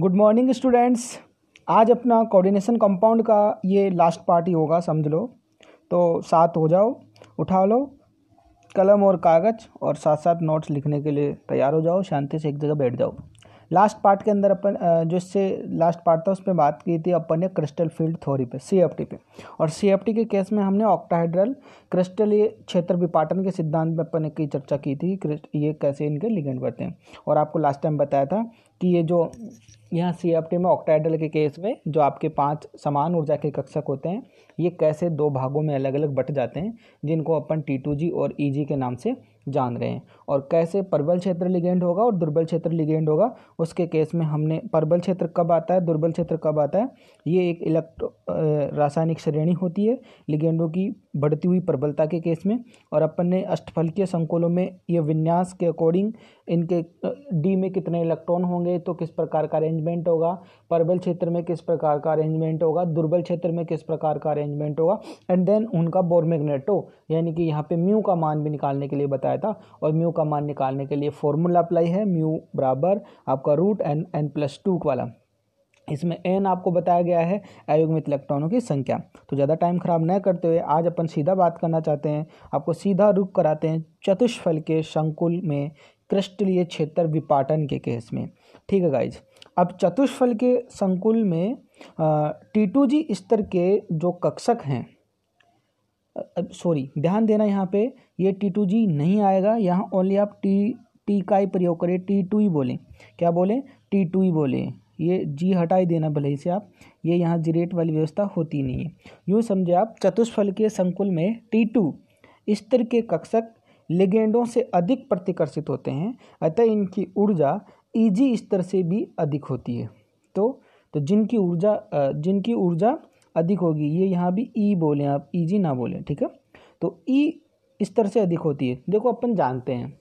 good morning students आज अपना coordination compound का ये लास्ट पार्ट ही होगा समझ लो तो साथ हो जाओ उठा लो कलम और कागज़ और साथ साथ नोट्स लिखने के लिए तैयार हो जाओ शांति से एक जगह बैठ जाओ लास्ट पार्ट के अंदर अपन जो इससे लास्ट पार्ट था उसमें बात की थी अपन ने क्रिस्टल फील्ड थ्योरी पे सी एफ टी पे और सी एफ टी के केस में हमने ऑक्टाहाइड्रल ये क्षेत्र विपाटन के सिद्धांत में अपन ने की चर्चा की थी ये कैसे इनके लिगेंड बढ़ते हैं और आपको लास्ट टाइम बताया था कि ये जो यहाँ सी एफ टी में ऑक्टाइडल के केस में जो आपके पांच समान ऊर्जा के कक्षक होते हैं ये कैसे दो भागों में अलग अलग बट जाते हैं जिनको अपन टी टू जी और ई e जी के नाम से जान रहे हैं और कैसे परबल क्षेत्र लिगेंड होगा और दुर्बल क्षेत्र लिगेंड होगा उसके केस में हमने परबल क्षेत्र कब आता है दुर्बल क्षेत्र कब आता है ये एक इलेक्ट्रो रासायनिक श्रेणी होती है लिगेंडों की बढ़ती हुई प्रबलता के केस में और अपन ने के संकुलों में ये विन्यास के अकॉर्डिंग इनके डी में कितने इलेक्ट्रॉन होंगे होंगे तो किस प्रकार का अरेंजमेंट होगा प्रबल क्षेत्र में किस प्रकार का अरेंजमेंट होगा दुर्बल क्षेत्र में किस प्रकार का अरेंजमेंट होगा एंड देन उनका बोरमेग्नेटो यानी कि यहाँ पे म्यू का मान भी निकालने के लिए बताया था और म्यू का मान निकालने के लिए फॉर्मूला अप्लाई है म्यू बराबर आपका root N N plus two वाला इसमें एन आपको बताया गया है अयुग्मित इलेक्ट्रॉनों की संख्या तो ज़्यादा टाइम खराब न करते हुए आज अपन सीधा बात करना चाहते हैं आपको सीधा रुक कराते हैं चतुष्फल के संकुल में क्रिस्टलीय क्षेत्र विपाटन के केस में ठीक है गाइज अब चतुष्फल के संकुल में टी टू जी स्तर के जो कक्षक हैं सॉरी ध्यान देना यहाँ पे ये टू जी नहीं आएगा यहाँ ओनली आप टी टी का ही प्रयोग करें टी टू ही बोलें क्या बोलें टी टू ही बोलें ये जी हटाई देना भले ही से आप ये यहाँ जीरेट वाली व्यवस्था होती नहीं है यूँ समझे आप चतुष्फल के संकुल में टी टू स्तर के कक्षक लिगेंडों से अधिक प्रतिकर्षित होते हैं अतः इनकी ऊर्जा ईजी स्तर से भी अधिक होती है तो तो जिनकी ऊर्जा जिनकी ऊर्जा अधिक होगी ये यहाँ भी ई e बोलें आप ईजी ना बोलें ठीक है तो ई e स्तर से अधिक होती है देखो अपन जानते हैं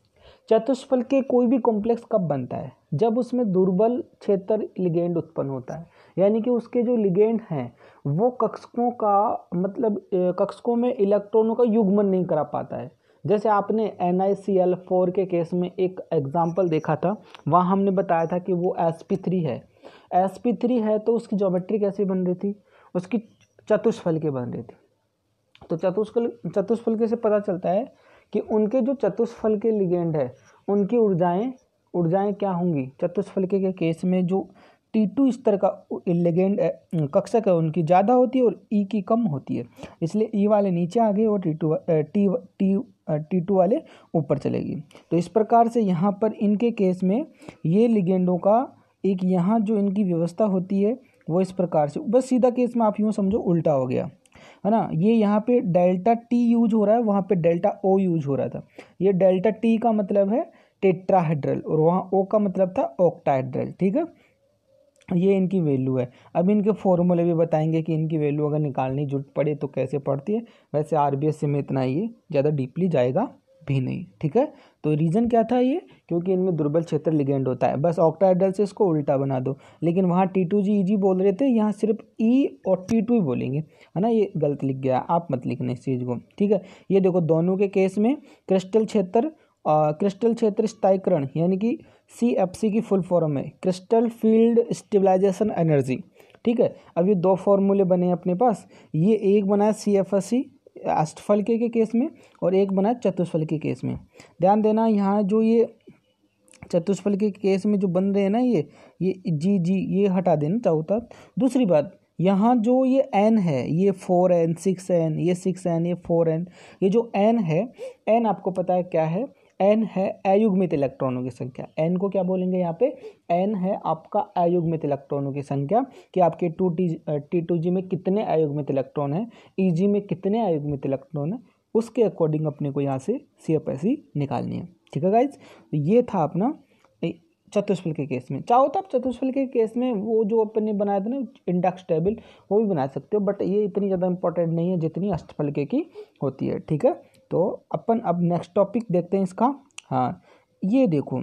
चतुष्फल के कोई भी कॉम्प्लेक्स कब बनता है जब उसमें दुर्बल क्षेत्र लिगेंड उत्पन्न होता है यानी कि उसके जो लिगेंड हैं वो कक्षकों का मतलब कक्षकों में इलेक्ट्रॉनों का युग्मन नहीं करा पाता है जैसे आपने N I C L four के केस में एक एग्ज़ाम्पल देखा था वहाँ हमने बताया था कि वो एस पी थ्री है एस पी थ्री है तो उसकी ज्योमेट्री कैसी बन रही थी उसकी चतुष्फलकी बन रही थी तो चतुष्फल के से पता चलता है कि उनके जो चतुष्फल के लिगेंड है उनकी ऊर्जाएं ऊर्जाएं क्या होंगी चतुष्फलके के केस में जो टी टू स्तर का लेगेंड कक्षक है उनकी ज़्यादा होती है और ई e की कम होती है इसलिए ई e वाले नीचे आ गए और T two T T T two वाले ऊपर चलेगी तो इस प्रकार से यहाँ पर इनके केस में ये लिगेंडों का एक यहाँ जो इनकी व्यवस्था होती है वो इस प्रकार से बस सीधा केस में आप यूँ समझो उल्टा हो गया है ना ये यहाँ पे डेल्टा टी यूज हो रहा है वहाँ पे डेल्टा ओ यूज हो रहा था ये डेल्टा टी का मतलब है टेट्राहेड्रल और वहाँ ओ का मतलब था ऑक्टाहेड्रल ठीक है ये इनकी वैल्यू है अब इनके फॉर्मूले भी बताएंगे कि इनकी वैल्यू अगर निकालनी जुट पड़े तो कैसे पड़ती है वैसे आर में इतना ये ज़्यादा डीपली जाएगा भी नहीं ठीक है तो रीज़न क्या था ये क्योंकि इनमें दुर्बल क्षेत्र लिगेंड होता है बस ऑक्टाइडल से इसको उल्टा बना दो लेकिन वहाँ टी टू जी ई जी बोल रहे थे यहाँ सिर्फ ई e और टी टू ही बोलेंगे है ना ये गलत लिख गया आप मत लिखना इस चीज़ को ठीक है ये देखो दोनों के केस में क्रिस्टल क्षेत्र क्रिस्टल क्षेत्र स्थायीकरण यानी कि सी एफ सी की फुल फॉर्म है क्रिस्टल फील्ड स्टेबलाइजेशन एनर्जी ठीक है अब ये दो फॉर्मूले बने अपने पास ये एक बना सी एफ एस सी अष्टफल के, के केस में और एक बना चतुष्फल के केस में ध्यान देना यहाँ जो ये चतुष्फल के केस में जो बन रहे हैं ना ये ये जी जी ये हटा देना चाहूता तो दूसरी बात यहाँ जो ये एन है ये फोर एन सिक्स एन ये सिक्स एन ये फोर एन ये जो एन है एन आपको पता है क्या है एन है अयुग्मित इलेक्ट्रॉनों की संख्या एन को क्या बोलेंगे यहाँ पे एन है आपका अयुग्मित इलेक्ट्रॉनों की संख्या कि आपके two T T two G में कितने अयुग्मित इलेक्ट्रॉन हैं ई e जी में कितने अयुग्मित इलेक्ट्रॉन हैं उसके अकॉर्डिंग अपने को यहाँ से सी एफ एस सी निकालनी है ठीक है गाइज ये था अपना चतुष्फल के केस में चाहो तो आप चतुष्फल के केस में वो जो अपन ने बनाया था ना इंडक्स टेबल वो भी बना सकते हो बट ये इतनी ज़्यादा इंपॉर्टेंट नहीं है जितनी अष्टफल के की होती है ठीक है तो अपन अब नेक्स्ट टॉपिक देखते हैं इसका हाँ ये देखो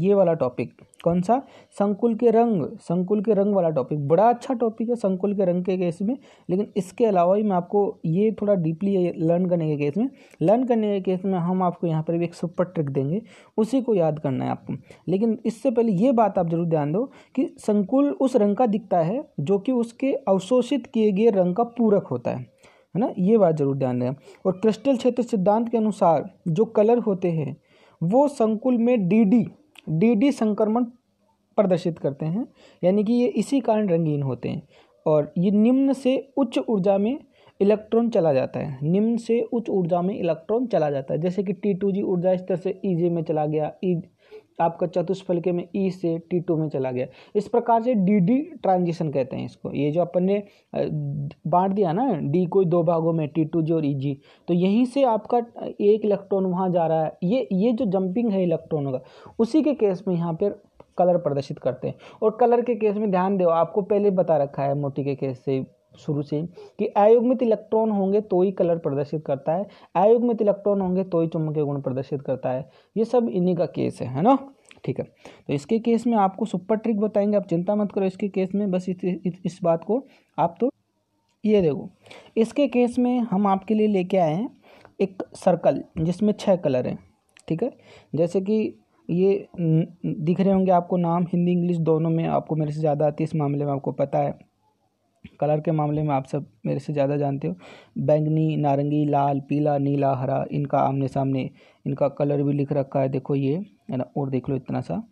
ये वाला टॉपिक कौन सा संकुल के रंग संकुल के रंग वाला टॉपिक बड़ा अच्छा टॉपिक है संकुल के रंग के केस में लेकिन इसके अलावा भी मैं आपको ये थोड़ा डीपली लर्न करने के केस में लर्न करने के केस में हम आपको यहाँ पर भी एक सुपर ट्रिक देंगे उसी को याद करना है आपको लेकिन इससे पहले ये बात आप जरूर ध्यान दो कि संकुल उस रंग का दिखता है जो कि उसके अवशोषित किए गए रंग का पूरक होता है है ना ये बात जरूर ध्यान दें और क्रिस्टल क्षेत्र सिद्धांत के अनुसार जो कलर होते हैं वो संकुल में डीडी डीडी संक्रमण प्रदर्शित करते हैं यानी कि ये इसी कारण रंगीन होते हैं और ये निम्न से उच्च ऊर्जा में इलेक्ट्रॉन चला जाता है निम्न से उच्च ऊर्जा में इलेक्ट्रॉन चला जाता है जैसे कि टी टू जी ऊर्जा स्तर से ई e जे में चला गया ई e आपका चतुष्फलके में ई e से टी टू में चला गया इस प्रकार से डी डी ट्रांजिशन कहते हैं इसको ये जो अपन ने बांट दिया ना डी को दो भागों में टी टू जी और ई e जी तो यहीं से आपका एक इलेक्ट्रॉन वहाँ जा रहा है ये ये जो जंपिंग है इलेक्ट्रॉनों का उसी के केस में यहाँ पर कलर प्रदर्शित करते हैं और कलर के केस में ध्यान दो आपको पहले बता रखा है मोटी के केस से शुरू से कि आयुग्मित इलेक्ट्रॉन होंगे तो ही कलर प्रदर्शित करता है आयुग्मित इलेक्ट्रॉन होंगे तो ही चुंबकीय गुण प्रदर्शित करता है ये सब इन्हीं का केस है है ना ठीक है तो इसके केस में आपको सुपर ट्रिक बताएंगे आप चिंता मत करो इसके केस में बस इस, इस, इस बात को आप तो ये देखो इसके केस में हम आपके लिए लेके आए हैं एक सर्कल जिसमें छः कलर हैं ठीक है जैसे कि ये दिख रहे होंगे आपको नाम हिंदी इंग्लिश दोनों में आपको मेरे से ज़्यादा आती है इस मामले में आपको पता है कलर के मामले में आप सब मेरे से ज़्यादा जानते हो बैंगनी नारंगी लाल पीला नीला हरा इनका आमने सामने इनका कलर भी लिख रखा है देखो ये है ना और देख लो इतना सा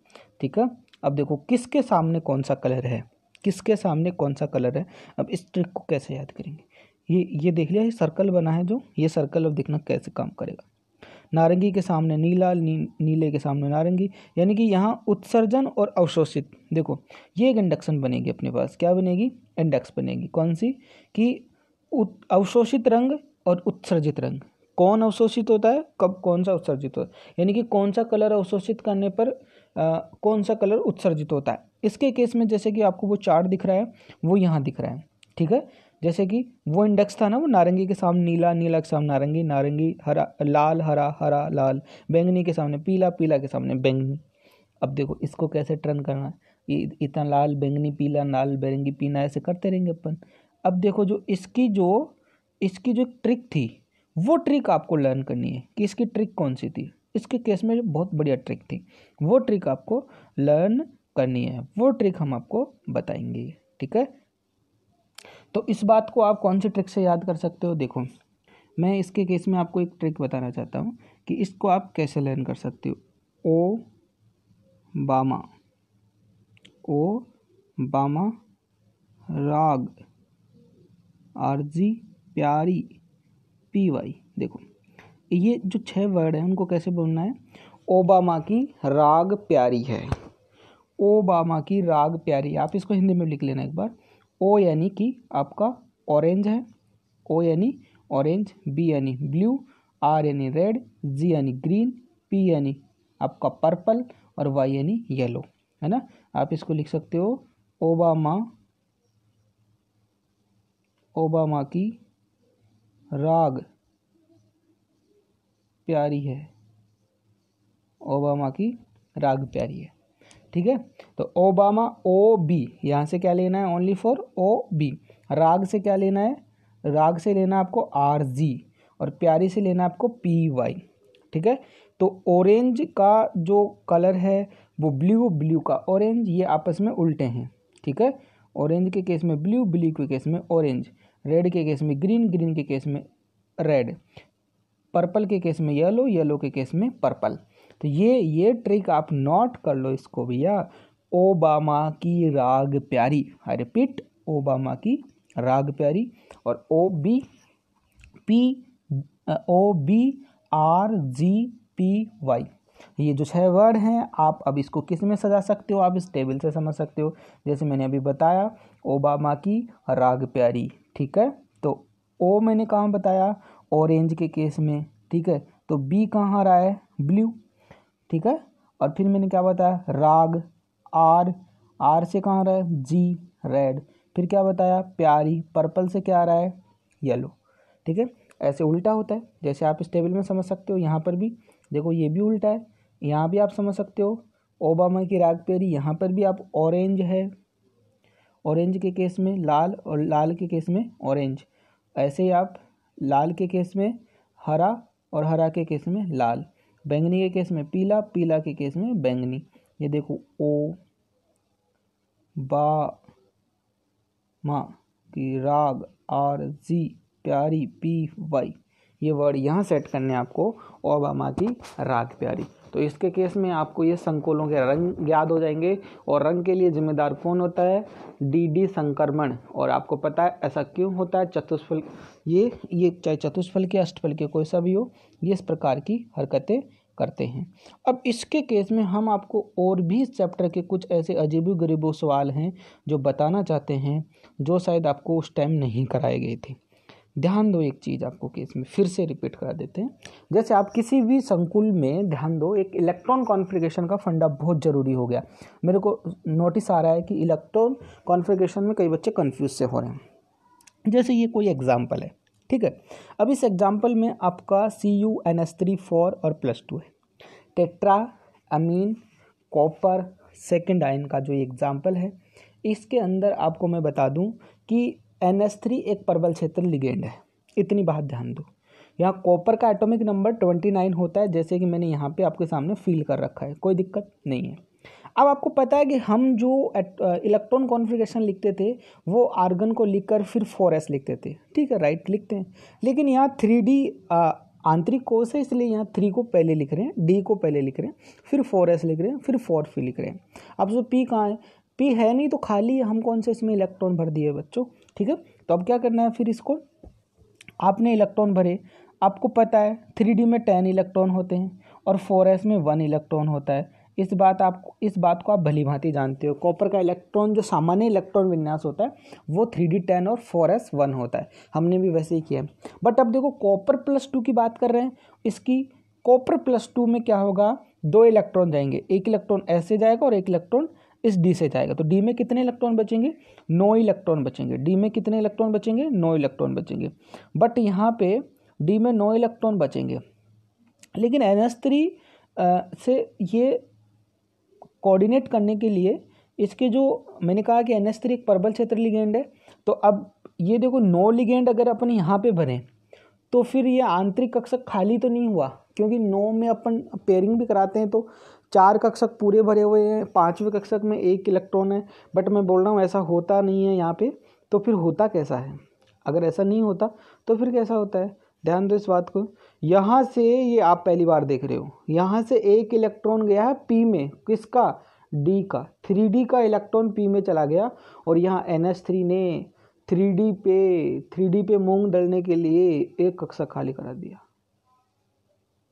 ठीक है अब देखो किसके सामने कौन सा कलर है किसके सामने कौन सा कलर है अब इस ट्रिक को कैसे याद करेंगे ये ये देख लिया ये सर्कल बना है जो ये सर्कल अब देखना कैसे काम करेगा नारंगी के सामने नीला नी, नीले के सामने नारंगी यानी कि यहाँ उत्सर्जन और अवशोषित देखो ये एक इंडक्शन बनेगी अपने पास क्या बनेगी इंडक्स बनेगी कौन सी कि अवशोषित रंग और उत्सर्जित रंग कौन अवशोषित होता है कब कौन सा उत्सर्जित होता है यानी कि कौन सा कलर अवशोषित करने पर आ, कौन सा कलर उत्सर्जित होता है इसके केस में जैसे कि आपको वो चार्ट दिख रहा है वो यहाँ दिख रहा है ठीक है जैसे कि वो इंडेक्स था ना वो नारंगी के सामने नीला नीला के सामने नारंगी नारंगी हरा लाल हरा हरा लाल बैंगनी के सामने पीला पीला के सामने बैंगनी अब देखो इसको कैसे टर्न करना है इतना लाल बैंगनी पीला लाल बैंगनी पीला ऐसे करते रहेंगे अपन अब देखो जो इसकी जो इसकी जो ट्रिक थी वो ट्रिक आपको लर्न करनी है कि इसकी ट्रिक कौन सी थी इसके केस में बहुत बढ़िया ट्रिक थी वो ट्रिक आपको लर्न करनी है वो ट्रिक हम आपको बताएंगे ठीक है तो इस बात को आप कौन से ट्रिक से याद कर सकते हो देखो मैं इसके केस में आपको एक ट्रिक बताना चाहता हूँ कि इसको आप कैसे लर्न कर सकते हो ओ बामा ओ बामा राग आरजी प्यारी पी वाई देखो ये जो छह वर्ड हैं उनको कैसे बोलना है ओबामा की राग प्यारी है ओबामा की राग प्यारी आप इसको हिंदी में लिख लेना एक बार ओ यानी कि आपका ऑरेंज है ओ यानी ऑरेंज बी यानी ब्लू आर यानी रेड जी यानी ग्रीन पी यानी आपका पर्पल और वाई यानी येलो है ना आप इसको लिख सकते हो ओबामा ओबामा की राग प्यारी है ओबामा की राग प्यारी है ठीक है तो ओबामा ओ बी यहाँ से क्या लेना है ओनली फॉर ओ बी राग से क्या लेना है राग से लेना आपको आर जी और प्यारी से लेना आपको पी वाई ठीक है तो ऑरेंज का जो कलर है वो ब्लू ब्लू का ऑरेंज ये आपस में उल्टे हैं ठीक है ऑरेंज के केस में ब्लू ब्लू के केस में ऑरेंज रेड के केस में ग्रीन ग्रीन के केस में रेड पर्पल के केस में येलो येलो के केस में पर्पल तो ये ये ट्रिक आप नोट कर लो इसको भैया ओबामा की राग प्यारी आई रिपीट ओबामा की राग प्यारी और O B P O B R G P Y ये जो छह वर्ड हैं आप अब इसको किस में सजा सकते हो आप इस टेबल से समझ सकते हो जैसे मैंने अभी बताया ओबामा की राग प्यारी ठीक है तो ओ मैंने कहाँ बताया ऑरेंज के केस में ठीक है तो बी कहाँ आ रहा है ब्लू ठीक है और फिर मैंने क्या बताया राग आर आर से कहाँ आ रहा है जी रेड फिर क्या बताया प्यारी पर्पल से क्या आ रहा है येलो ठीक है ऐसे उल्टा होता है जैसे आप इस टेबल में समझ सकते हो यहाँ पर भी देखो ये भी उल्टा है यहाँ भी आप समझ सकते हो ओबामा की राग प्यारी यहाँ पर भी आप ऑरेंज है ऑरेंज के केस में लाल और लाल के केस में ऑरेंज ऐसे ही आप लाल के केस में हरा और हरा के केस में लाल बैंगनी के केस में पीला पीला के केस में बैंगनी ये देखो ओ बा मा की राग आर जी प्यारी पी वाई ये वर्ड यहाँ सेट करने आपको ओबामा की राग प्यारी तो इसके केस में आपको ये संकुलों के रंग याद हो जाएंगे और रंग के लिए जिम्मेदार कौन होता है डी डी संक्रमण और आपको पता है ऐसा क्यों होता है चतुष्फल ये ये चाहे चतुष्फल के अष्टफल के कोई सा भी हो ये इस प्रकार की हरकतें करते हैं अब इसके केस में हम आपको और भी इस चैप्टर के कुछ ऐसे अजीब गरीबों सवाल हैं जो बताना चाहते हैं जो शायद आपको उस टाइम नहीं कराए गए थे ध्यान दो एक चीज़ आपको केस में फिर से रिपीट करा देते हैं जैसे आप किसी भी संकुल में ध्यान दो एक इलेक्ट्रॉन कॉन्फ़िगरेशन का फंडा बहुत ज़रूरी हो गया मेरे को नोटिस आ रहा है कि इलेक्ट्रॉन कॉन्फ़िगरेशन में कई बच्चे कन्फ्यूज से हो रहे हैं जैसे ये कोई एग्जाम्पल है ठीक है अब इस एग्जाम्पल में आपका C U N S three four और प्लस टू है tetra amine copper second ion का जो एग्ज़ाम्पल है इसके अंदर आपको मैं बता दूं कि एन एस थ्री एक परबल क्षेत्र लिगेंड है इतनी बात ध्यान दो यहाँ कॉपर का एटॉमिक नंबर ट्वेंटी नाइन होता है जैसे कि मैंने यहाँ पे आपके सामने फील कर रखा है कोई दिक्कत नहीं है अब आपको पता है कि हम जो इलेक्ट्रॉन कॉन्फ़िगरेशन लिखते थे वो आर्गन को लिखकर फिर फोर एस लिखते थे ठीक है राइट लिखते हैं लेकिन यहाँ थ्री डी आंतरिक कोर्स है इसलिए यहाँ थ्री को पहले लिख रहे हैं डी को पहले लिख रहे हैं फिर फोर एस लिख रहे हैं फिर फोर फी लिख रहे हैं अब जो पी कहाँ है पी है नहीं तो खाली हम कौन से इसमें इलेक्ट्रॉन भर दिए बच्चों ठीक है तो अब क्या करना है फिर इसको आपने इलेक्ट्रॉन भरे आपको पता है थ्री में टेन इलेक्ट्रॉन होते हैं और फोर में वन इलेक्ट्रॉन होता है इस बात आप इस बात को आप भली भांति जानते हो कॉपर का इलेक्ट्रॉन जो सामान्य इलेक्ट्रॉन विन्यास होता है वो थ्री डी टेन और फोर एस वन होता है हमने भी वैसे ही किया है बट अब देखो कॉपर प्लस टू की बात कर रहे हैं इसकी कॉपर प्लस टू में क्या होगा दो इलेक्ट्रॉन जाएंगे एक इलेक्ट्रॉन ऐसे जाएगा और एक इलेक्ट्रॉन इस डी से जाएगा तो डी में कितने इलेक्ट्रॉन बचेंगे नौ इलेक्ट्रॉन बचेंगे डी में कितने इलेक्ट्रॉन बचेंगे नौ इलेक्ट्रॉन बचेंगे बट यहाँ पे डी में नौ इलेक्ट्रॉन बचेंगे लेकिन एन एस थ्री से ये कोऑर्डिनेट करने के लिए इसके जो मैंने कहा कि एन एस थ्री एक परबल क्षेत्र लिगेंड है तो अब ये देखो नौ लिगेंड अगर अपन यहाँ पे भरें तो फिर ये आंतरिक कक्षक खाली तो नहीं हुआ क्योंकि नौ में अपन पेयरिंग भी कराते हैं तो चार कक्षक पूरे भरे हुए हैं पाँचवें कक्षक में एक इलेक्ट्रॉन है बट मैं बोल रहा हूँ ऐसा होता नहीं है यहाँ पे तो फिर होता कैसा है अगर ऐसा नहीं होता तो फिर कैसा होता है ध्यान दो इस बात को यहाँ से ये आप पहली बार देख रहे हो यहाँ से एक इलेक्ट्रॉन गया है पी में किसका डी का थ्री डी का इलेक्ट्रॉन पी में चला गया और यहाँ एन एस थ्री ने थ्री डी पे थ्री डी पे मूंग डलने के लिए एक कक्षा खाली करा दिया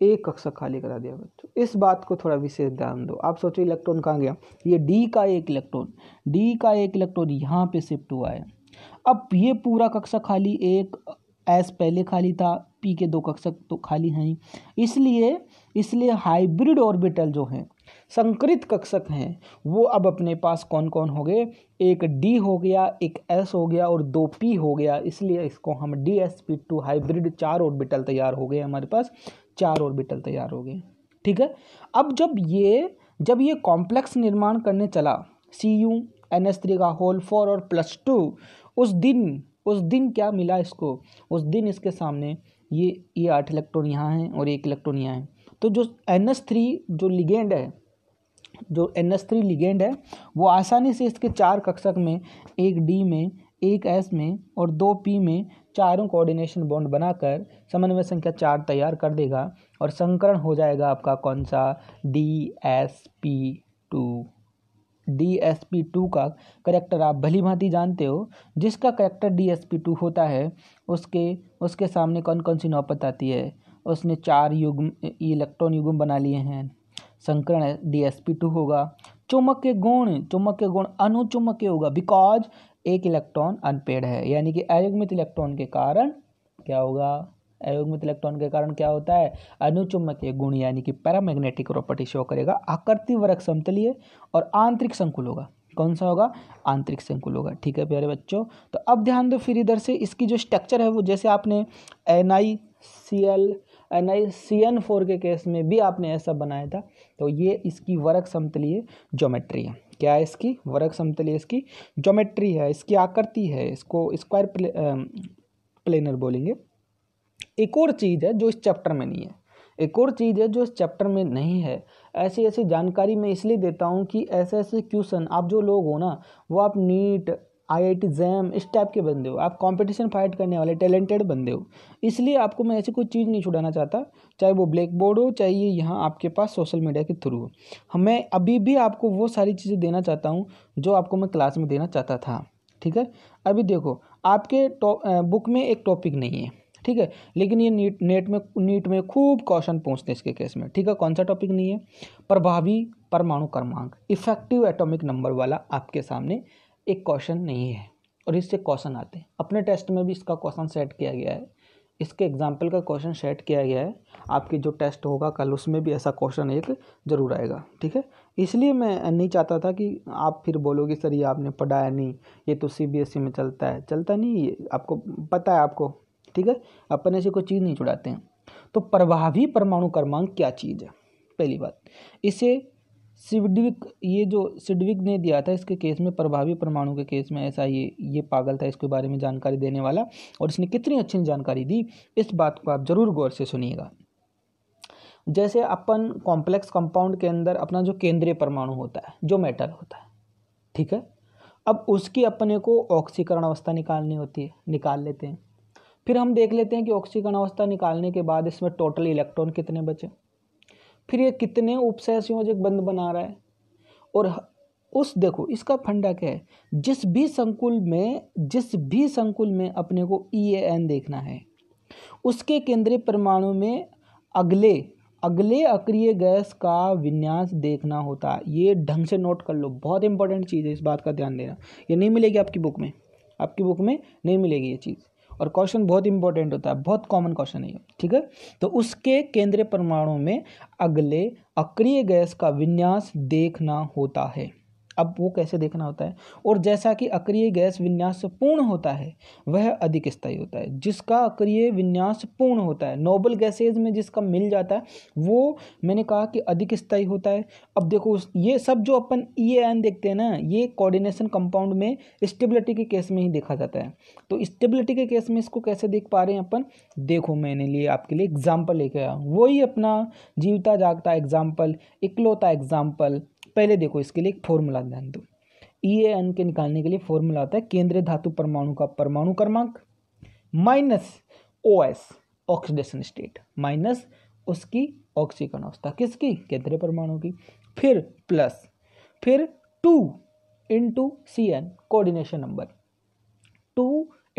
एक कक्षा खाली करा दिया बच्चों तो इस बात को थोड़ा विशेष ध्यान दो आप सोचो इलेक्ट्रॉन कहाँ गया ये डी का एक इलेक्ट्रॉन डी का एक इलेक्ट्रॉन यहाँ पे शिफ्ट हुआ है अब ये पूरा कक्षा खाली एक एस पहले खाली था पी के दो कक्षक तो खाली हैं इसलिए इसलिए हाइब्रिड ऑर्बिटल जो हैं संकृत कक्षक हैं वो अब अपने पास कौन कौन हो गए एक डी हो गया एक एस हो गया और दो पी हो गया इसलिए इसको हम D S P two hybrid चार ऑर्बिटल तैयार हो गए हमारे पास चार ऑर्बिटल तैयार हो गए ठीक है अब जब ये जब ये कॉम्प्लेक्स निर्माण करने चला C U N S three का होल फोर और प्लस टू उस दिन उस दिन क्या मिला इसको उस दिन इसके सामने ये ये आठ इलेक्ट्रॉन यहाँ हैं और एक इलेक्ट्रॉन यहाँ हैं तो जो एन एस थ्री जो लिगेंड है जो एन एस थ्री लिगेंड है वो आसानी से इसके चार कक्षक में एक डी में एक एस में और दो पी में चारों कोऑर्डिनेशन बॉन्ड बनाकर समन्वय संख्या चार तैयार कर देगा और संकरण हो जाएगा आपका कौन सा D S P two D S P two का करेक्टर आप भली भांति जानते हो जिसका character D S P two होता है उसके उसके सामने कौन कौन सी नौबत आती है उसने चार युग्म इलेक्ट्रॉन युग्म बना लिए हैं संकरण है डी एस पी टू होगा चुम्बक के गुण चुम्बक के गुण के होगा बिकॉज एक इलेक्ट्रॉन अनपेड है यानी कि अयुग्मित इलेक्ट्रॉन के कारण क्या होगा अयुग्मित इलेक्ट्रॉन के कारण क्या होता है के गुण यानी कि पैरामैग्नेटिक प्रॉपर्टी शो करेगा आकृति वर्क समतलीय और आंतरिक संकुल होगा कौन सा होगा आंतरिक संकुल होगा ठीक है प्यारे बच्चों तो अब ध्यान दो फिर इधर से इसकी जो स्ट्रक्चर है वो जैसे आपने N I C L I C N four के केस में भी आपने ऐसा बनाया था तो ये इसकी वर्क समतलीय ज्योमेट्री है क्या है इसकी वर्क समतलीय इसकी ज्योमेट्री है इसकी आकृति है इसको स्क्वायर प्ले, प्लेनर बोलेंगे एक और चीज़ है जो इस चैप्टर में नहीं है एक और चीज़ है जो इस चैप्टर में नहीं है ऐसी ऐसी जानकारी मैं इसलिए देता हूँ कि ऐसे ऐसे क्वेश्चन आप जो लोग हो ना वो आप NEET I I T JAM इस टाइप के बंदे हो आप कंपटीशन फाइट करने वाले टैलेंटेड बंदे हो इसलिए आपको मैं ऐसी कोई चीज़ नहीं छुड़ाना चाहता चाहे वो ब्लैक बोर्ड हो चाहे ये यहाँ आपके पास सोशल मीडिया के थ्रू हो मैं अभी भी आपको वो सारी चीज़ें देना चाहता हूँ जो आपको मैं क्लास में देना चाहता था ठीक है अभी देखो आपके बुक में एक टॉपिक नहीं है ठीक है लेकिन ये नीट नेट में नीट में खूब क्वेश्चन पूछते हैं इसके केस में ठीक है कौन सा टॉपिक नहीं है प्रभावी परमाणु क्रमांक इफेक्टिव एटॉमिक नंबर वाला आपके सामने एक क्वेश्चन नहीं है और इससे क्वेश्चन आते हैं अपने टेस्ट में भी इसका क्वेश्चन सेट किया गया है इसके एग्जाम्पल का क्वेश्चन सेट किया गया है आपके जो टेस्ट होगा कल उसमें भी ऐसा क्वेश्चन एक ज़रूर आएगा ठीक है इसलिए मैं नहीं चाहता था कि आप फिर बोलोगे सर ये आपने पढ़ाया नहीं ये तो ई e में चलता है चलता नहीं ये आपको पता है आपको ठीक है अपन ऐसी कोई चीज़ नहीं जुड़ाते हैं तो प्रभावी परमाणु क्रमांक क्या चीज़ है पहली बात इसे सिडविक ये जो सिडविक ने दिया था इसके केस में प्रभावी परमाणु के केस में ऐसा ये ये पागल था इसके बारे में जानकारी देने वाला और इसने कितनी अच्छी जानकारी दी इस बात को आप ज़रूर गौर से सुनिएगा जैसे अपन कॉम्प्लेक्स कंपाउंड के अंदर अपना जो केंद्रीय परमाणु होता है जो मेटल होता है ठीक है अब उसकी अपने को ऑक्सीकरण अवस्था निकालनी होती है निकाल लेते हैं फिर हम देख लेते हैं कि ऑक्सीकरण अवस्था निकालने के बाद इसमें टोटल इलेक्ट्रॉन कितने बचे फिर ये कितने उपसय संयोजक बंद बना रहा है और उस देखो इसका फंडा क्या है जिस भी संकुल में जिस भी संकुल में अपने को ई ए एन देखना है उसके केंद्रीय परमाणु में अगले अगले अक्रिय गैस का विन्यास देखना होता है ये ढंग से नोट कर लो बहुत इंपॉर्टेंट चीज़ है इस बात का ध्यान देना ये नहीं मिलेगी आपकी बुक में आपकी बुक में नहीं मिलेगी ये चीज़ और क्वेश्चन बहुत इंपॉर्टेंट होता है बहुत कॉमन क्वेश्चन है ठीक है तो उसके केंद्रीय परमाणु में अगले अक्रिय गैस का विन्यास देखना होता है अब वो कैसे देखना होता है और जैसा कि अक्रिय गैस विन्यास पूर्ण होता है वह अधिक स्थायी होता है जिसका अक्रिय विन्यास पूर्ण होता है नोबल गैसेज में जिसका मिल जाता है वो मैंने कहा कि अधिक स्थायी होता है अब देखो ये सब जो अपन ई e एन देखते हैं ना ये कोऑर्डिनेशन कंपाउंड में स्टेबिलिटी के केस में ही देखा जाता है तो स्टेबिलिटी के केस में इसको कैसे देख पा रहे हैं अपन देखो मैंने लिए आपके लिए एग्जाम्पल लेके आया वही अपना जीवता जागता एग्जाम्पल इकलौता एग्जाम्पल पहले देखो इसके लिए एक फॉर्मूला ध्यान दो ई ए एन के निकालने के लिए फॉर्मूला आता है केंद्रीय धातु परमाणु का परमाणु क्रमांक minus O S oxidation state minus उसकी ऑक्सीकरण अवस्था किसकी केंद्रीय परमाणु की फिर प्लस फिर two into C N coordination number two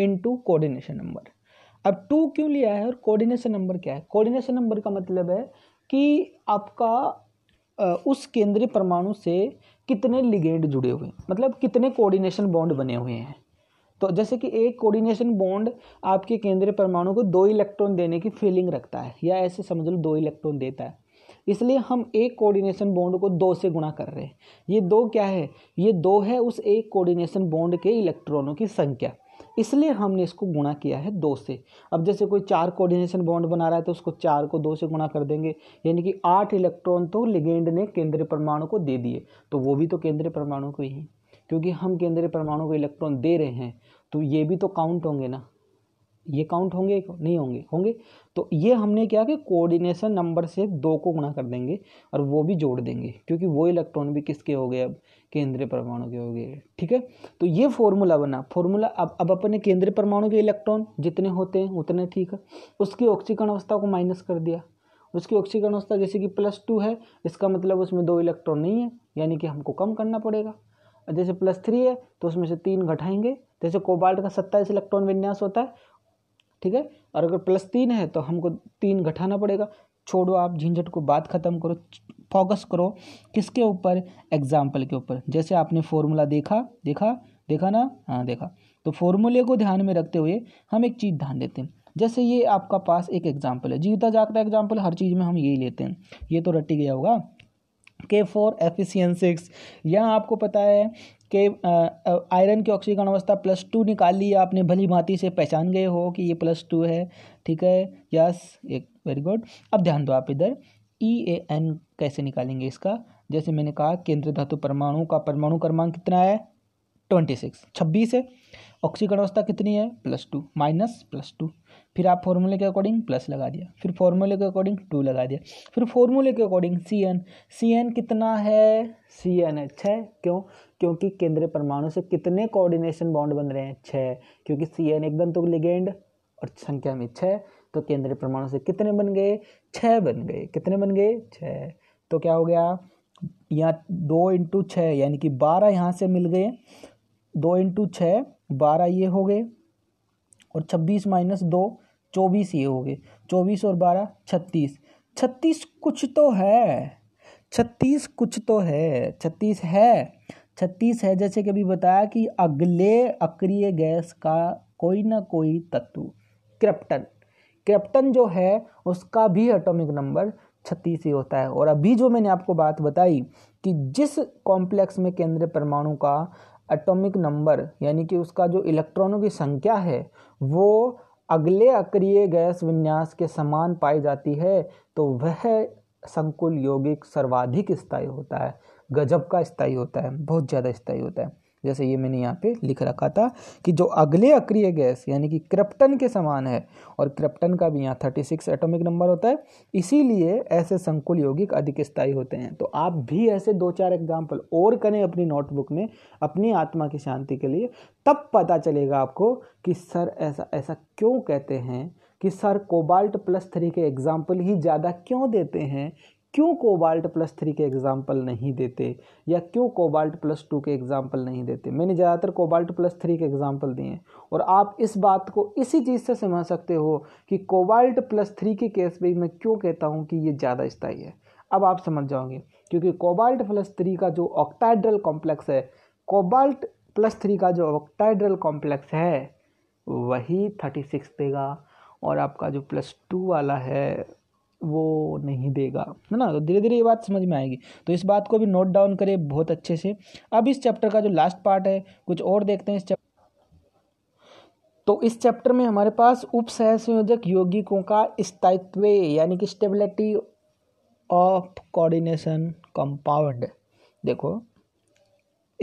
into coordination number अब टू क्यों लिया है और कोऑर्डिनेशन नंबर क्या है कोऑर्डिनेशन नंबर का मतलब है कि आपका उस केंद्रीय परमाणु से कितने लिगेंड जुड़े हुए हैं मतलब कितने कोऑर्डिनेशन बॉन्ड बने हुए हैं तो जैसे कि एक कोऑर्डिनेशन बॉन्ड आपके केंद्रीय परमाणु को दो इलेक्ट्रॉन देने की फीलिंग रखता है या ऐसे समझ लो दो इलेक्ट्रॉन देता है इसलिए हम एक कोऑर्डिनेशन बॉन्ड को दो से गुणा कर रहे हैं ये दो क्या है ये दो है उस एक कोऑर्डिनेशन बॉन्ड के इलेक्ट्रॉनों की संख्या इसलिए हमने इसको गुणा किया है दो से अब जैसे कोई चार कोऑर्डिनेशन बॉन्ड बना रहा है तो उसको चार को दो से गुणा कर देंगे यानी कि आठ इलेक्ट्रॉन तो लिगेंड ने केंद्रीय परमाणु को दे दिए तो वो भी तो केंद्रीय परमाणु को ही क्योंकि हम केंद्रीय परमाणु को इलेक्ट्रॉन दे रहे हैं तो ये भी तो काउंट होंगे ना ये काउंट होंगे नहीं होंगे होंगे तो ये हमने क्या कि कोऑर्डिनेशन नंबर से दो को गुणा कर देंगे और वो भी जोड़ देंगे क्योंकि वो इलेक्ट्रॉन भी किसके हो गए अब केंद्रीय परमाणु के हो गए ठीक है तो ये फॉर्मूला बना फॉर्मूला अब अब अपने केंद्रीय परमाणु के इलेक्ट्रॉन जितने होते हैं उतने ठीक है उसकी ऑक्सीकरण अवस्था को माइनस कर दिया उसकी ऑक्सीकरण अवस्था जैसे कि प्लस टू है इसका मतलब उसमें दो इलेक्ट्रॉन नहीं है यानी कि हमको कम करना पड़ेगा जैसे प्लस थ्री है तो उसमें से तीन घटाएंगे जैसे कोबाल्ट का सत्ताईस इलेक्ट्रॉन विन्यास होता है ठीक है और अगर प्लस तीन है तो हमको तीन घटाना पड़ेगा छोड़ो आप झंझट को बात ख़त्म करो फोकस करो किसके ऊपर एग्जाम्पल के ऊपर जैसे आपने फॉर्मूला देखा देखा देखा ना हाँ देखा तो फॉर्मूले को ध्यान में रखते हुए हम एक चीज़ ध्यान देते हैं जैसे ये आपका पास एक एग्जाम्पल है जीवता जागता एग्जाम्पल हर चीज़ में हम यही लेते हैं ये तो रटी गया होगा के फोर एफिशियन सिक्स यह आपको पता है कि आयरन की ऑक्सीकरण अवस्था प्लस टू निकाल ली आपने भली भांति से पहचान गए हो कि ये प्लस टू है ठीक है यस एक वेरी गुड अब ध्यान दो आप इधर ई ए एन कैसे निकालेंगे इसका जैसे मैंने कहा केंद्र धातु परमाणु का परमाणु क्रमांक कितना है ट्वेंटी सिक्स छब्बीस है ऑक्सीकरण अवस्था कितनी है plus two minus plus two फिर आप फॉर्मूले के अकॉर्डिंग प्लस लगा दिया फिर फॉर्मूले के अकॉर्डिंग टू लगा दिया फिर फॉर्मूले के according C N C N कितना है सी एन है छः क्यों क्योंकि केंद्रीय परमाणु से कितने कोऑर्डिनेशन बॉन्ड बन रहे हैं छः क्योंकि सी एन एकदम तो लिगेंड और संख्या में छः तो केंद्रीय परमाणु से कितने बन गए छः बन गए कितने बन गए छः तो क्या हो गया यहाँ दो इंटू छः यानी कि बारह यहाँ से मिल गए दो इंटू छः बारह ये हो गए और छब्बीस माइनस दो चौबीस ये हो गए चौबीस और बारह छत्तीस छत्तीस कुछ तो है छत्तीस कुछ तो है छत्तीस है छत्तीस है जैसे कि अभी बताया कि अगले अक्रिय गैस का कोई ना कोई तत्व क्रिप्टन क्रिप्टन जो है उसका भी एटॉमिक नंबर छत्तीस ही होता है और अभी जो मैंने आपको बात बताई कि जिस कॉम्प्लेक्स में केंद्र परमाणु का एटॉमिक नंबर यानी कि उसका जो इलेक्ट्रॉनों की संख्या है वो अगले अक्रिय गैस विन्यास के समान पाई जाती है तो वह संकुल यौगिक सर्वाधिक स्थायी होता है गजब का स्थायी होता है बहुत ज़्यादा स्थायी होता है जैसे ये मैंने यहाँ पे लिख रखा था कि जो अगले अक्रिय गैस यानी कि क्रिप्टन के समान है और क्रिप्टन का भी यहाँ थर्टी सिक्स एटोमिक नंबर होता है इसीलिए ऐसे संकुल यौगिक अधिक स्थायी होते हैं तो आप भी ऐसे दो चार एग्जाम्पल और करें अपनी नोटबुक में अपनी आत्मा की शांति के लिए तब पता चलेगा आपको कि सर ऐसा ऐसा क्यों कहते हैं कि सर कोबाल्ट प्लस थ्री के एग्जाम्पल ही ज़्यादा क्यों देते हैं क्यों कोबाल्ट प्लस थ्री के एग्ज़ाम्पल नहीं देते या क्यों कोबाल्ट प्लस टू के एग्ज़ाम्पल नहीं देते मैंने ज़्यादातर कोबाल्ट प्लस थ्री के एग्ज़ाम्पल दिए हैं और आप इस बात को इसी चीज़ से समझ सकते हो कि कोबाल्ट प्लस थ्री के केस में मैं क्यों कहता हूँ कि ये ज़्यादा स्थाई है अब आप समझ जाओगे क्योंकि कोबाल्ट प्लस थ्री का जो ऑक्टाइड्रल कॉम्प्लेक्स है कोबाल्ट प्लस थ्री का जो ऑक्टाइड्रल कॉम्प्लेक्स है वही थर्टी सिक्स देगा और आपका जो प्लस टू वाला है वो नहीं देगा है ना धीरे धीरे ये बात समझ में आएगी तो इस बात को भी नोट डाउन करें बहुत अच्छे से अब इस चैप्टर का जो लास्ट पार्ट है कुछ और देखते हैं इस चैप्टर तो इस चैप्टर में हमारे पास उप सहसंयोजक यौगिकों का स्थायित्व यानी कि स्टेबिलिटी ऑफ कोऑर्डिनेशन कंपाउंड देखो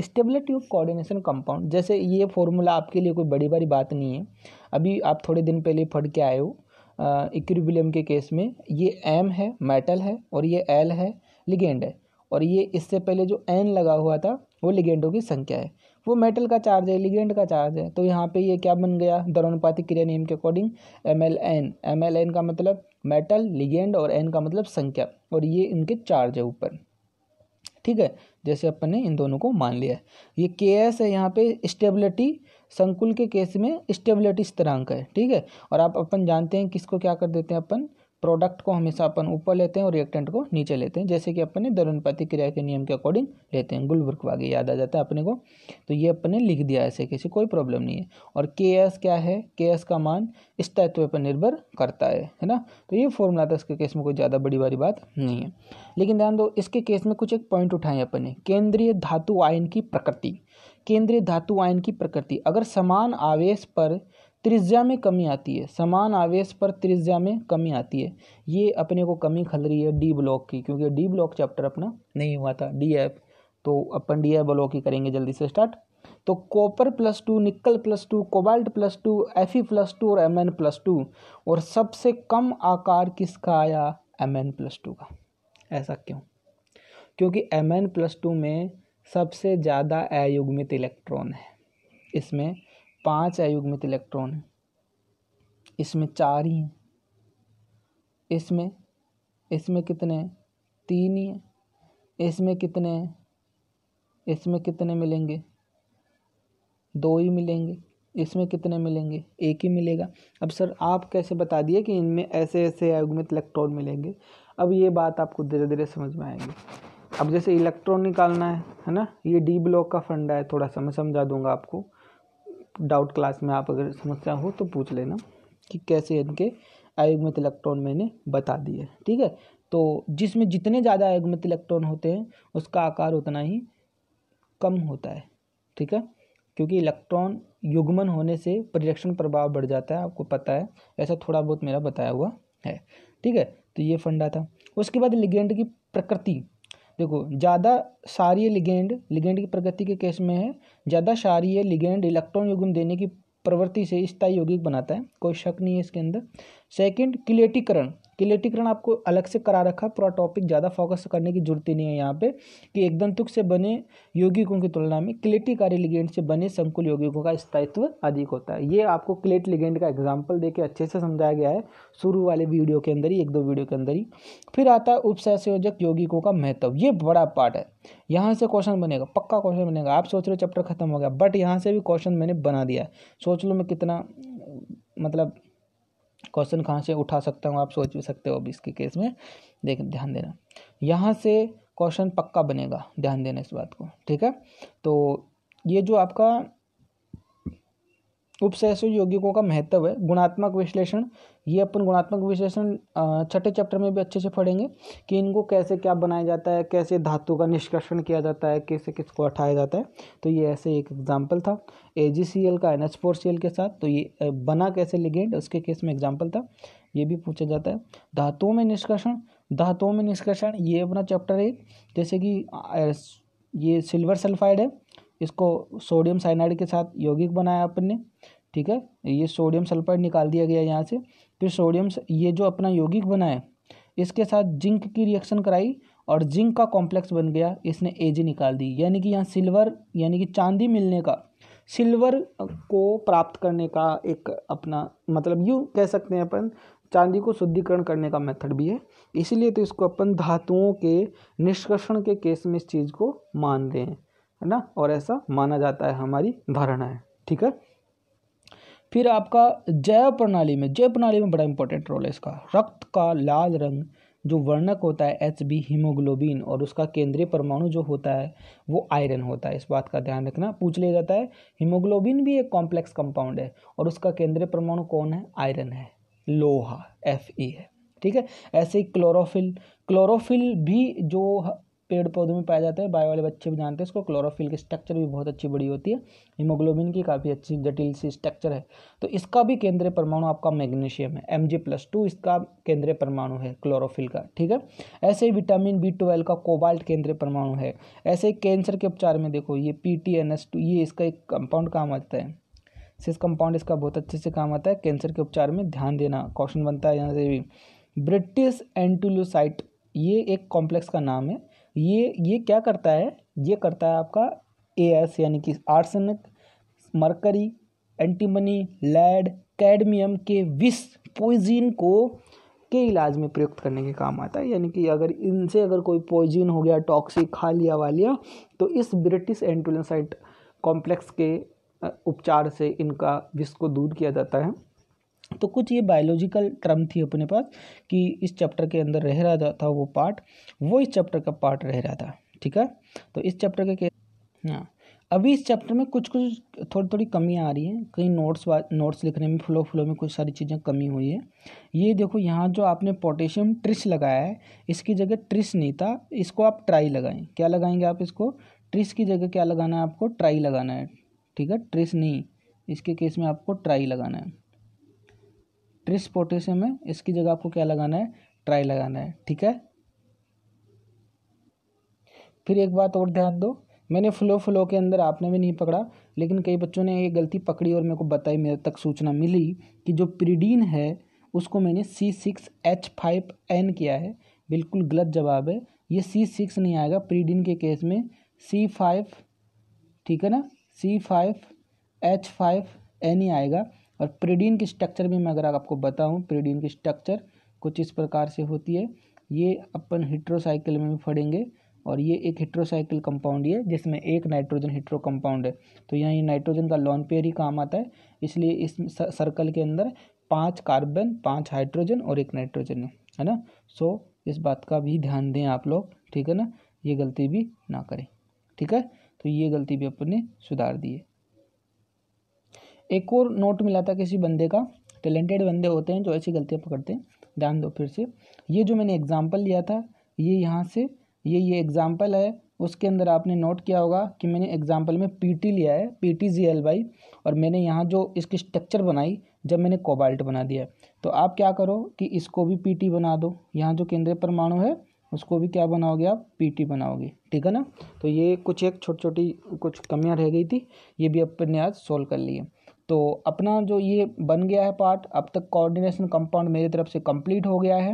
स्टेबिलिटी ऑफ कोऑर्डिनेशन कंपाउंड जैसे ये फॉर्मूला आपके लिए कोई बड़ी बड़ी बात नहीं है अभी आप थोड़े दिन पहले पढ़ के आए हो इक्विबिलियम के केस में ये एम है मेटल है और ये एल है लिगेंड है और ये इससे पहले जो एन लगा हुआ था वो लिगेंडों की संख्या है वो मेटल का चार्ज है लिगेंड का चार्ज है तो यहाँ पे ये क्या बन गया दरोनुपातिक क्रिया नियम के according M L N M L N का मतलब मेटल लिगेंड और एन का मतलब संख्या और ये इनके चार्ज है ऊपर ठीक है जैसे अपन ने इन दोनों को मान लिया है ये के एस है यहाँ पे स्टेबिलिटी संकुल के केस में स्टेबिलिटी स्थिरांक है ठीक है और आप अपन जानते हैं किसको क्या कर देते हैं अपन प्रोडक्ट को हमेशा अपन ऊपर लेते हैं और रिएक्टेंट को नीचे लेते हैं जैसे कि अपने दरुन क्रिया के नियम के अकॉर्डिंग लेते हैं गुलबर्ग वागे याद आ जाता है अपने को तो ये अपने लिख दिया ऐसे किसी कोई प्रॉब्लम नहीं है और के एस क्या है के एस का मान इस तत्व पर निर्भर करता है है ना तो ये फॉर्मूला था इसके केस में कोई ज़्यादा बड़ी बारी बात नहीं है लेकिन ध्यान दो इसके केस में कुछ एक पॉइंट उठाएं अपने केंद्रीय धातु आयन की प्रकृति केंद्रीय धातु आयन की प्रकृति अगर समान आवेश पर त्रिज्या में कमी आती है समान आवेश पर त्रिज्या में कमी आती है ये अपने को कमी खल रही है डी ब्लॉक की क्योंकि डी ब्लॉक चैप्टर अपना नहीं हुआ था डी एफ तो अपन डी एफ ब्लॉक ही करेंगे जल्दी से स्टार्ट तो copper plus two nickel plus two cobalt plus two F E plus two और एम एन प्लस टू और सबसे कम आकार किसका आया एम एन प्लस टू का ऐसा क्यों क्योंकि एम एन प्लस टू में सबसे ज़्यादा अयुग्मित इलेक्ट्रॉन है इसमें पांच अयुग्मित इलेक्ट्रॉन हैं इसमें चार ही हैं इसमें इसमें कितने तीन ही हैं इसमें कितने इसमें कितने मिलेंगे दो ही मिलेंगे इसमें कितने मिलेंगे एक ही मिलेगा अब सर आप कैसे बता दिए कि इनमें ऐसे ऐसे अयुग्मित इलेक्ट्रॉन मिलेंगे अब ये बात आपको धीरे धीरे समझ में आएंगे अब जैसे इलेक्ट्रॉन निकालना है है ना ये डी ब्लॉक का फंडा है थोड़ा सा मैं समझा दूंगा आपको डाउट क्लास में आप अगर समस्या हो तो पूछ लेना कि कैसे इनके आयुग्मित इलेक्ट्रॉन मैंने बता दिए ठीक है तो जिसमें जितने ज़्यादा आयुग्मित इलेक्ट्रॉन होते हैं उसका आकार उतना ही कम होता है ठीक है क्योंकि इलेक्ट्रॉन युग्मन होने से परिरक्षण प्रभाव बढ़ जाता है आपको पता है ऐसा थोड़ा बहुत मेरा बताया हुआ है ठीक है तो ये फंडा था उसके बाद लिगेंड की प्रकृति देखो ज़्यादा सारीय लिगेंड लिगेंड की प्रगति के केस में है ज़्यादा सारीय लिगेंड इलेक्ट्रॉन युग्म देने की प्रवृत्ति से स्थायी यौगिक बनाता है कोई शक नहीं है इसके अंदर सेकंड क्लेटीकरण क्लेटीकरण आपको अलग से करा रखा है पूरा टॉपिक ज़्यादा फोकस करने की जरूरत ही नहीं है यहाँ पे कि तुक से बने यौगिकों की तुलना में क्लेटी कार्य लिगेंड से बने संकुल यौगिकों का स्थायित्व अधिक होता है ये आपको क्लेट लिगेंड का एग्जाम्पल देके अच्छे से समझाया गया है शुरू वाले वीडियो के अंदर ही एक दो वीडियो के अंदर ही फिर आता है उपसहसयोजक यौगिकों का महत्व ये बड़ा पार्ट है यहाँ से क्वेश्चन बनेगा पक्का क्वेश्चन बनेगा आप सोच रहे हो चैप्टर खत्म हो गया बट यहाँ से भी क्वेश्चन मैंने बना दिया है सोच लो मैं कितना मतलब क्वेश्चन कहाँ से उठा सकता हूँ आप सोच भी सकते हो अब इसके केस में देख ध्यान देना यहाँ से क्वेश्चन पक्का बनेगा ध्यान देना इस बात को ठीक है तो ये जो आपका उपसहसु यौगिकों का महत्व है गुणात्मक विश्लेषण ये अपन गुणात्मक विश्लेषण छठे चैप्टर में भी अच्छे से पढ़ेंगे कि इनको कैसे क्या बनाया जाता है कैसे धातु का निष्कर्षण किया जाता है कैसे किसको हटाया जाता है तो ये ऐसे एक एग्जाम्पल था ए का एन के साथ तो ये बना कैसे लिगेंड उसके केस में एग्जाम्पल था ये भी पूछा जाता है धातुओं में निष्कर्षण धातुओं में निष्कर्षण ये अपना चैप्टर एक जैसे कि ये सिल्वर सल्फाइड है इसको सोडियम साइनाइड के साथ यौगिक बनाया अपन ने ठीक है ये सोडियम सल्फाइड निकाल दिया गया यहाँ से फिर सोडियम ये जो अपना यौगिक बनाया इसके साथ जिंक की रिएक्शन कराई और जिंक का कॉम्प्लेक्स बन गया इसने ए निकाल दी यानी कि यहाँ सिल्वर यानी कि चांदी मिलने का सिल्वर को प्राप्त करने का एक अपना मतलब यूँ कह सकते हैं अपन चांदी को शुद्धिकरण करने का मेथड भी है इसीलिए तो इसको अपन धातुओं के निष्कर्षण के केस में इस चीज़ को मान रहे हैं है ना और ऐसा माना जाता है हमारी धारणा है ठीक है फिर आपका जैव प्रणाली में जैव प्रणाली में बड़ा इंपॉर्टेंट रोल है इसका रक्त का लाल रंग जो वर्णक होता है एच बी हीमोग्लोबिन और उसका केंद्रीय परमाणु जो होता है वो आयरन होता है इस बात का ध्यान रखना पूछ लिया जाता है हीमोग्लोबिन भी एक कॉम्प्लेक्स कंपाउंड है और उसका केंद्रीय परमाणु कौन है आयरन है लोहा एफ ई है ठीक है ऐसे ही क्लोरोफिल क्लोरोफिल भी जो पेड़ पौधों में पाया जाता है बायो वाले बच्चे भी जानते हैं इसको क्लोरोफिल की स्ट्रक्चर भी बहुत अच्छी बड़ी होती है हीमोग्लोबिन की काफ़ी अच्छी जटिल सी स्ट्रक्चर है तो इसका भी केंद्रीय परमाणु आपका मैग्नीशियम है एम जी प्लस टू इसका केंद्रीय परमाणु है क्लोरोफिल का ठीक है ऐसे ही विटामिन बी ट्वेल्व का कोबाल्ट केंद्रीय परमाणु है ऐसे ही कैंसर के उपचार में देखो ये P T N S two ये इसका एक कंपाउंड काम आता है सिस कंपाउंड इसका बहुत अच्छे से काम आता है कैंसर के उपचार में ध्यान देना क्वेश्चन बनता है यहाँ से भी ब्रिटिश एंटुलोसाइट ये एक कॉम्प्लेक्स का नाम है ये ये क्या करता है ये करता है आपका ए एस यानी कि arsenic mercury antimony lead cadmium के विष पॉइजिन को के इलाज में प्रयुक्त करने के काम आता है यानी कि अगर इनसे अगर कोई पॉइजिन हो गया टॉक्सिक खा लिया वालिया तो इस ब्रिटिश एंटोलसाइट कॉम्प्लेक्स के उपचार से इनका विष को दूर किया जाता है तो कुछ ये बायोलॉजिकल टर्म थी अपने पास कि इस चैप्टर के अंदर रह रहा था वो पार्ट वो इस चैप्टर का पार्ट रह रहा था ठीक है तो इस चैप्टर के हाँ अभी इस चैप्टर में कुछ कुछ थोड़ी थोड़ी कमियाँ आ रही हैं कहीं नोट्स नोट्स लिखने में फ्लो फ्लो में कुछ सारी चीज़ें कमी हुई है ये देखो यहाँ जो आपने पोटेशियम ट्रिस लगाया है इसकी जगह ट्रिस नहीं था इसको आप ट्राई लगाएं क्या लगाएंगे आप इसको ट्रिस की जगह क्या लगाना है आपको ट्राई लगाना है ठीक है ट्रिस नहीं इसके केस में आपको ट्राई लगाना है ट्रिस पोटेशियम है इसकी जगह आपको क्या लगाना है ट्राई लगाना है ठीक है फिर एक बात और ध्यान दो मैंने फ्लो फ्लो के अंदर आपने भी नहीं पकड़ा लेकिन कई बच्चों ने ये गलती पकड़ी और मेरे को बताई मेरे तक सूचना मिली कि जो प्रीडीन है उसको मैंने C six H five N किया है बिल्कुल गलत जवाब है ये सी सिक्स नहीं आएगा प्रीडीन के केस में सी फाइव ठीक है ना C five H five N ही आएगा और प्रीडीन की स्ट्रक्चर भी मैं अगर आपको बताऊँ प्रीडीन की स्ट्रक्चर कुछ इस प्रकार से होती है ये अपन हिट्रोसाइकिल में भी फड़ेंगे और ये एक हिट्रोसाइकिल कंपाउंड ही है जिसमें एक नाइट्रोजन हिट्रो कंपाउंड है तो यहाँ ये नाइट्रोजन का लॉन पेयर ही काम आता है इसलिए इस सर्कल के अंदर पाँच कार्बन पाँच हाइड्रोजन और एक नाइट्रोजन है है ना सो इस बात का भी ध्यान दें आप लोग ठीक है ना ये गलती भी ना करें ठीक है तो ये गलती भी अपन ने सुधार दी है एक और नोट मिला था किसी बंदे का टैलेंटेड बंदे होते हैं जो ऐसी गलतियाँ पकड़ते हैं ध्यान दो फिर से ये जो मैंने एग्ज़ाम्पल लिया था ये यहाँ से ये ये एग्ज़ाम्पल है उसके अंदर आपने नोट किया होगा कि मैंने एग्ज़ाम्पल में पीटी लिया है P T G L Y और मैंने यहाँ जो इसकी स्ट्रक्चर बनाई जब मैंने कोबाल्ट बना दिया तो आप क्या करो कि इसको भी पीटी बना दो यहाँ जो केंद्रीय परमाणु है उसको भी क्या बनाओगे आप पीटी बनाओगे ठीक है ना तो ये कुछ एक छोटी छोटी कुछ कमियाँ रह गई थी ये भी अपन ने आज सोल्व कर लिए तो अपना जो ये बन गया है पार्ट अब तक कोऑर्डिनेशन कंपाउंड मेरी तरफ से कंप्लीट हो गया है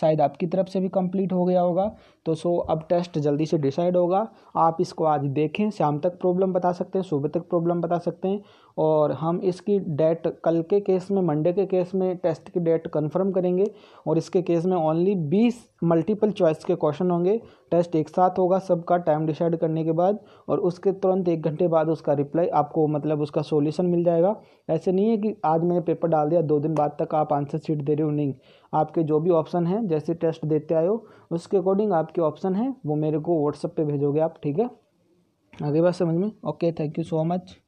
शायद आपकी तरफ से भी कंप्लीट हो गया होगा तो सो अब टेस्ट जल्दी से डिसाइड होगा आप इसको आज देखें शाम तक प्रॉब्लम बता सकते हैं सुबह तक प्रॉब्लम बता सकते हैं और हम इसकी डेट कल के केस में मंडे के केस में टेस्ट की डेट कंफर्म करेंगे और इसके केस में ओनली 20 मल्टीपल चॉइस के क्वेश्चन होंगे टेस्ट एक साथ होगा सबका टाइम डिसाइड करने के बाद और उसके तुरंत एक घंटे बाद उसका रिप्लाई आपको मतलब उसका सोल्यूशन मिल जाएगा ऐसे नहीं है कि आज मैंने पेपर डाल दिया दो दिन बाद तक आप आंसर शीट दे रहे हो नहीं आपके जो भी ऑप्शन हैं जैसे टेस्ट देते आए हो उसके अकॉर्डिंग आपके ऑप्शन हैं वो मेरे को व्हाट्सअप पर भेजोगे आप ठीक है आगे बात समझ में okay thank you so much